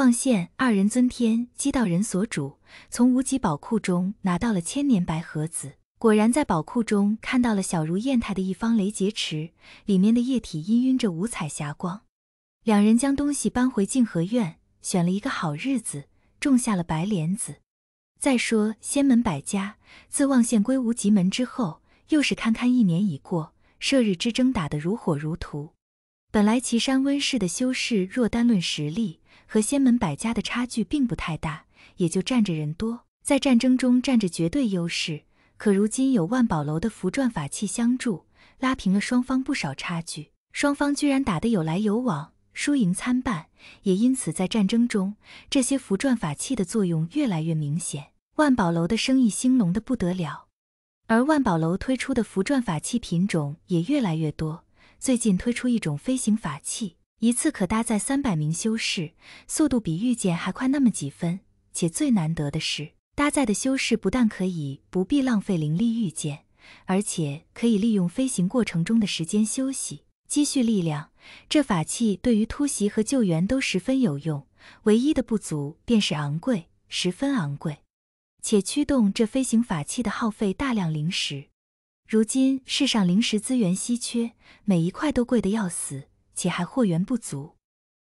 望仙二人尊天机道人所主，从无极宝库中拿到了千年白盒子，果然在宝库中看到了小如砚台的一方雷劫池，里面的液体氤氲着五彩霞光。两人将东西搬回静和院，选了一个好日子，种下了白莲子。再说仙门百家，自望仙归无极门之后，又是堪堪一年已过，射日之争打得如火如荼。本来岐山温氏的修士，若单论实力，和仙门百家的差距并不太大，也就占着人多，在战争中占着绝对优势。可如今有万宝楼的符篆法器相助，拉平了双方不少差距，双方居然打得有来有往，输赢参半。也因此，在战争中，这些符篆法器的作用越来越明显，万宝楼的生意兴隆得不得了，而万宝楼推出的符篆法器品种也越来越多。最近推出一种飞行法器，一次可搭载三百名修士，速度比御剑还快那么几分。且最难得的是，搭载的修士不但可以不必浪费灵力御剑，而且可以利用飞行过程中的时间休息，积蓄力量。这法器对于突袭和救援都十分有用。唯一的不足便是昂贵，十分昂贵，且驱动这飞行法器的耗费大量灵石。如今世上灵石资源稀缺，每一块都贵得要死，且还货源不足。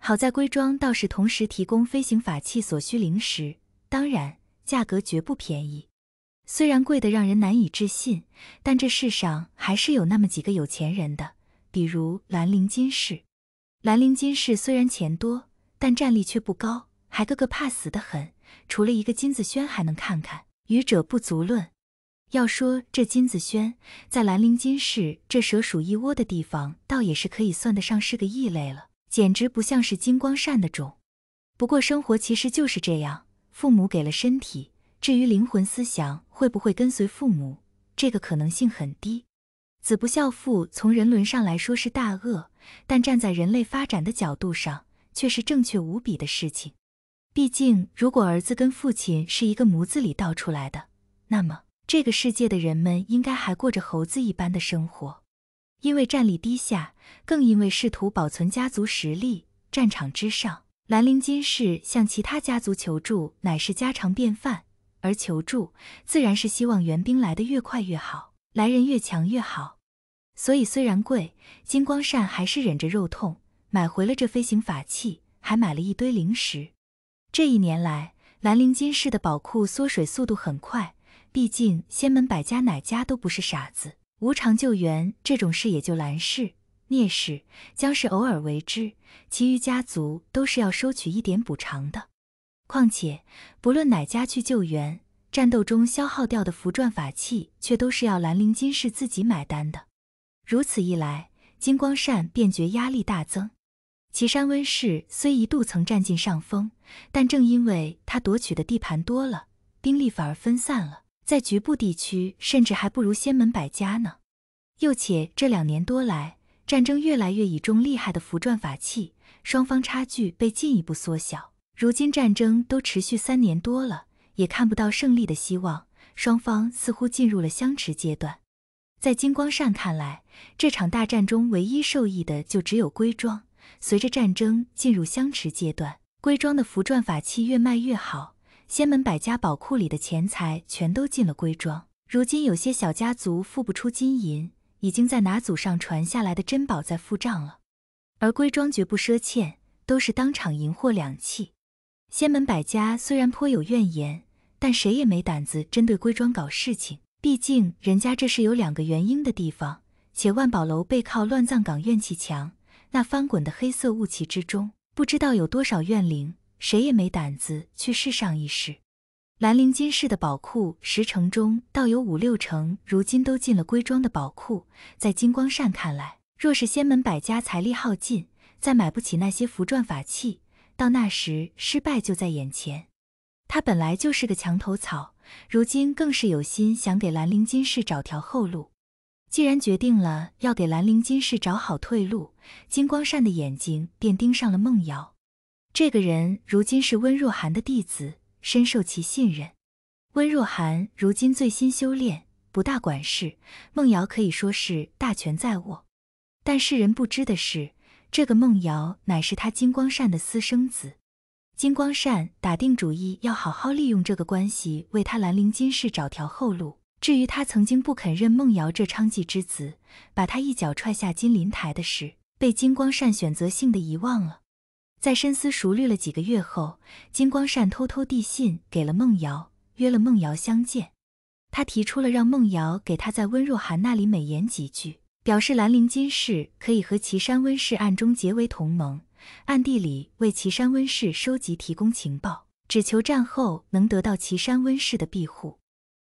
好在归庄倒是同时提供飞行法器所需灵石，当然价格绝不便宜。虽然贵得让人难以置信，但这世上还是有那么几个有钱人的，比如兰陵金氏。兰陵金氏虽然钱多，但战力却不高，还个个怕死的很。除了一个金子轩，还能看看愚者不足论。要说这金子轩在兰陵金氏这蛇鼠一窝的地方，倒也是可以算得上是个异类了，简直不像是金光善的种。不过生活其实就是这样，父母给了身体，至于灵魂思想会不会跟随父母，这个可能性很低。子不孝父，从人伦上来说是大恶，但站在人类发展的角度上，却是正确无比的事情。毕竟，如果儿子跟父亲是一个模子里倒出来的，那么。这个世界的人们应该还过着猴子一般的生活，因为战力低下，更因为试图保存家族实力。战场之上，兰陵金氏向其他家族求助乃是家常便饭，而求助自然是希望援兵来得越快越好，来人越强越好。所以，虽然贵，金光善还是忍着肉痛买回了这飞行法器，还买了一堆零食。这一年来，兰陵金氏的宝库缩水速度很快。毕竟仙门百家，哪家都不是傻子。无偿救援这种事，也就蓝氏、聂氏、将氏偶尔为之，其余家族都是要收取一点补偿的。况且，不论哪家去救援，战斗中消耗掉的符篆法器，却都是要兰陵金氏自己买单的。如此一来，金光善便觉压力大增。岐山温氏虽一度曾占尽上风，但正因为他夺取的地盘多了，兵力反而分散了。在局部地区，甚至还不如仙门百家呢。又且这两年多来，战争越来越倚重厉害的符篆法器，双方差距被进一步缩小。如今战争都持续三年多了，也看不到胜利的希望，双方似乎进入了相持阶段。在金光善看来，这场大战中唯一受益的就只有龟庄。随着战争进入相持阶段，龟庄的符篆法器越卖越好。仙门百家宝库里的钱财全都进了归庄。如今有些小家族付不出金银，已经在拿祖上传下来的珍宝在付账了。而归庄绝不赊欠，都是当场银货两讫。仙门百家虽然颇有怨言，但谁也没胆子针对归庄搞事情。毕竟人家这是有两个元婴的地方，且万宝楼背靠乱葬岗，怨气强。那翻滚的黑色雾气之中，不知道有多少怨灵。谁也没胆子去试上一试。兰陵金氏的宝库十成中，倒有五六成如今都进了归庄的宝库。在金光善看来，若是仙门百家财力耗尽，再买不起那些符篆法器，到那时失败就在眼前。他本来就是个墙头草，如今更是有心想给兰陵金氏找条后路。既然决定了要给兰陵金氏找好退路，金光善的眼睛便盯上了孟瑶。这个人如今是温若寒的弟子，深受其信任。温若寒如今醉心修炼，不大管事，梦瑶可以说是大权在握。但世人不知的是，这个梦瑶乃是他金光善的私生子。金光善打定主意要好好利用这个关系，为他兰陵金氏找条后路。至于他曾经不肯认梦瑶这娼妓之子，把他一脚踹下金鳞台的事，被金光善选择性的遗忘了。在深思熟虑了几个月后，金光善偷偷递信给了孟瑶，约了孟瑶相见。他提出了让孟瑶给他在温若寒那里美言几句，表示兰陵金氏可以和岐山温氏暗中结为同盟，暗地里为岐山温氏收集提供情报，只求战后能得到岐山温氏的庇护。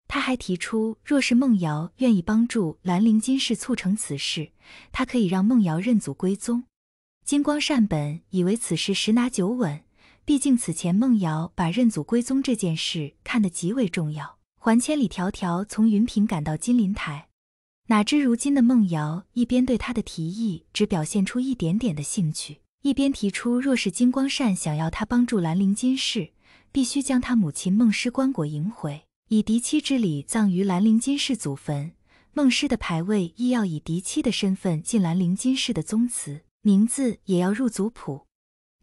他还提出，若是孟瑶愿意帮助兰陵金氏促成此事，他可以让孟瑶认祖归宗。金光善本以为此事十拿九稳，毕竟此前孟瑶把认祖归宗这件事看得极为重要，还千里迢迢从云平赶到金陵台。哪知如今的孟瑶一边对他的提议只表现出一点点的兴趣，一边提出，若是金光善想要他帮助兰陵金氏，必须将他母亲孟师棺椁迎回，以嫡妻之礼葬于兰陵金氏祖坟，孟师的牌位亦要以嫡妻的身份进兰陵金氏的宗祠。名字也要入族谱，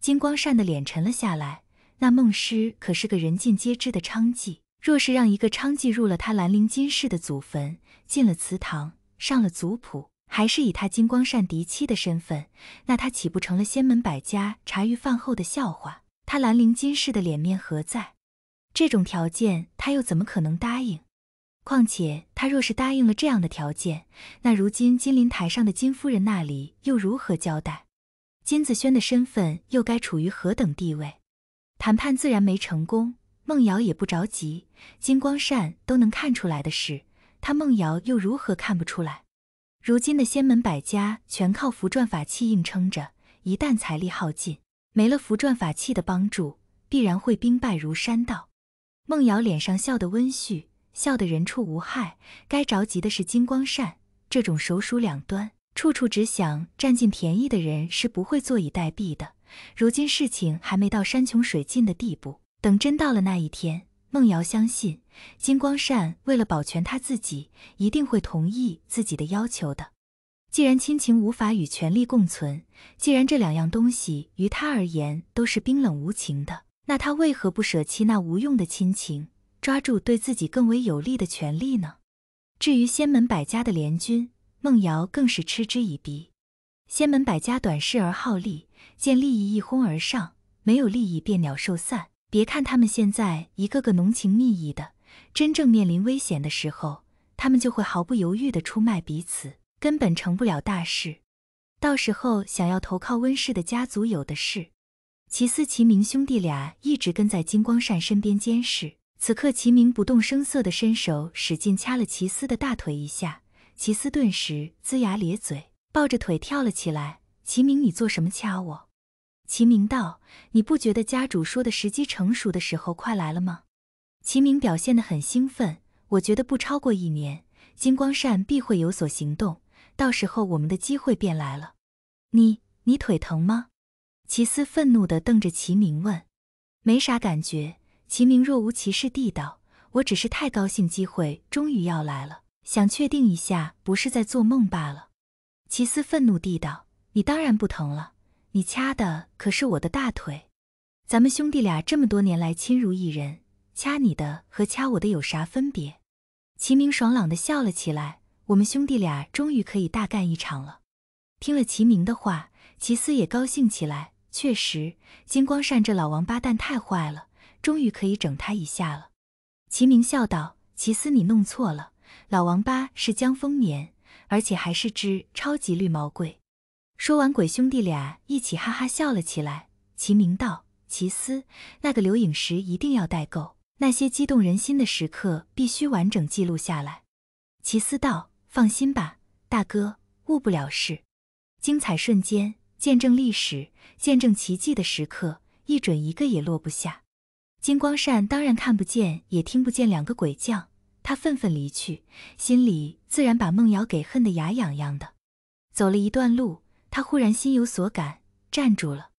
金光善的脸沉了下来。那孟师可是个人尽皆知的娼妓，若是让一个娼妓入了他兰陵金氏的祖坟，进了祠堂，上了族谱，还是以他金光善嫡妻的身份，那他岂不成了仙门百家茶余饭后的笑话？他兰陵金氏的脸面何在？这种条件，他又怎么可能答应？况且，他若是答应了这样的条件，那如今金陵台上的金夫人那里又如何交代？金子轩的身份又该处于何等地位？谈判自然没成功，孟瑶也不着急。金光善都能看出来的事，他孟瑶又如何看不出来？如今的仙门百家全靠符篆法器硬撑着，一旦财力耗尽，没了符篆法器的帮助，必然会兵败如山倒。孟瑶脸上笑得温煦。笑得人畜无害，该着急的是金光善。这种手鼠两端，处处只想占尽便宜的人是不会坐以待毙的。如今事情还没到山穷水尽的地步，等真到了那一天，孟瑶相信金光善为了保全他自己，一定会同意自己的要求的。既然亲情无法与权力共存，既然这两样东西于他而言都是冰冷无情的，那他为何不舍弃那无用的亲情？抓住对自己更为有利的权利呢？至于仙门百家的联军，孟瑶更是嗤之以鼻。仙门百家短视而好利，见利益一哄而上，没有利益便鸟兽散。别看他们现在一个个浓情蜜意的，真正面临危险的时候，他们就会毫不犹豫的出卖彼此，根本成不了大事。到时候想要投靠温氏的家族有的是。齐思齐明兄弟俩一直跟在金光善身边监视。此刻，齐明不动声色地伸手，使劲掐了齐斯的大腿一下。齐斯顿时龇牙咧嘴，抱着腿跳了起来。齐明，你做什么掐我？齐明道：“你不觉得家主说的时机成熟的时候快来了吗？”齐鸣表现得很兴奋：“我觉得不超过一年，金光善必会有所行动，到时候我们的机会便来了。”你，你腿疼吗？齐斯愤怒地瞪着齐明问：“没啥感觉。”齐明若无其事地道：“我只是太高兴，机会终于要来了，想确定一下，不是在做梦罢了。”齐斯愤怒地道：“你当然不疼了，你掐的可是我的大腿。咱们兄弟俩这么多年来亲如一人，掐你的和掐我的有啥分别？”齐明爽朗地笑了起来：“我们兄弟俩终于可以大干一场了。”听了齐明的话，齐斯也高兴起来。确实，金光善这老王八蛋太坏了。终于可以整他一下了，齐明笑道：“齐斯，你弄错了，老王八是江丰年，而且还是只超级绿毛龟。”说完，鬼兄弟俩一起哈哈笑了起来。齐明道：“齐斯，那个留影石一定要带够，那些激动人心的时刻必须完整记录下来。”齐斯道：“放心吧，大哥，误不了事。精彩瞬间，见证历史，见证奇迹的时刻，一准一个也落不下。”金光善当然看不见也听不见两个鬼将，他愤愤离去，心里自然把梦瑶给恨得牙痒痒的。走了一段路，他忽然心有所感，站住了。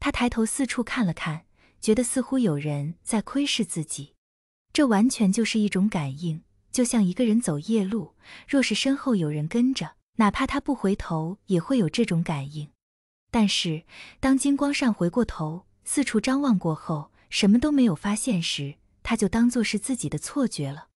他抬头四处看了看，觉得似乎有人在窥视自己。这完全就是一种感应，就像一个人走夜路，若是身后有人跟着，哪怕他不回头，也会有这种感应。但是当金光善回过头四处张望过后，什么都没有发现时，他就当做是自己的错觉了。